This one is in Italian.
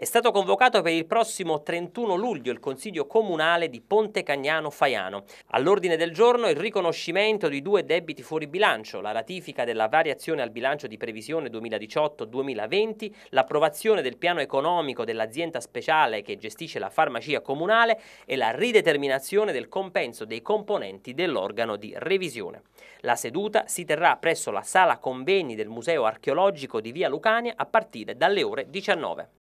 È stato convocato per il prossimo 31 luglio il Consiglio Comunale di Ponte Cagnano Faiano. All'ordine del giorno il riconoscimento di due debiti fuori bilancio, la ratifica della variazione al bilancio di previsione 2018-2020, l'approvazione del piano economico dell'azienda speciale che gestisce la farmacia comunale e la rideterminazione del compenso dei componenti dell'organo di revisione. La seduta si terrà presso la sala convegni del Museo archeologico di Via Lucania a partire dalle ore 19.